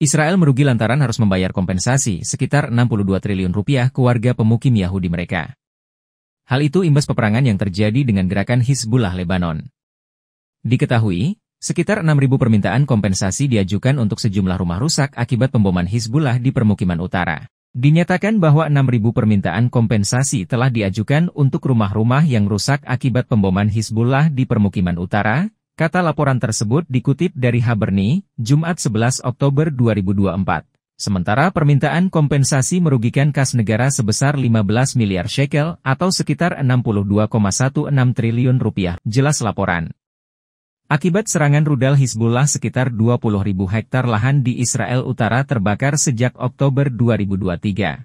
Israel merugi lantaran harus membayar kompensasi sekitar 62 triliun rupiah ke warga pemukim Yahudi mereka. Hal itu imbas peperangan yang terjadi dengan gerakan Hizbullah Lebanon. Diketahui, sekitar 6.000 permintaan kompensasi diajukan untuk sejumlah rumah rusak akibat pemboman Hizbullah di permukiman utara. Dinyatakan bahwa 6.000 permintaan kompensasi telah diajukan untuk rumah-rumah yang rusak akibat pemboman Hizbullah di permukiman utara, Kata laporan tersebut dikutip dari Haberni, Jumat 11 Oktober 2024. Sementara permintaan kompensasi merugikan kas negara sebesar 15 miliar shekel atau sekitar 62,16 triliun rupiah, jelas laporan. Akibat serangan rudal Hizbullah sekitar 20 ribu hektar lahan di Israel Utara terbakar sejak Oktober 2023.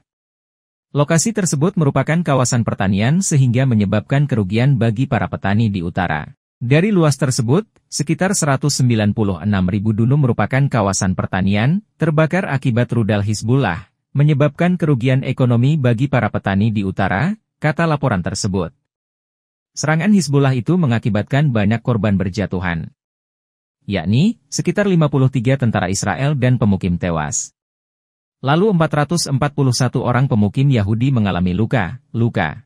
Lokasi tersebut merupakan kawasan pertanian sehingga menyebabkan kerugian bagi para petani di utara. Dari luas tersebut, sekitar 196.000 dunum merupakan kawasan pertanian, terbakar akibat rudal Hizbullah, menyebabkan kerugian ekonomi bagi para petani di utara, kata laporan tersebut. Serangan Hizbullah itu mengakibatkan banyak korban berjatuhan. Yakni, sekitar 53 tentara Israel dan pemukim tewas. Lalu 441 orang pemukim Yahudi mengalami luka, luka.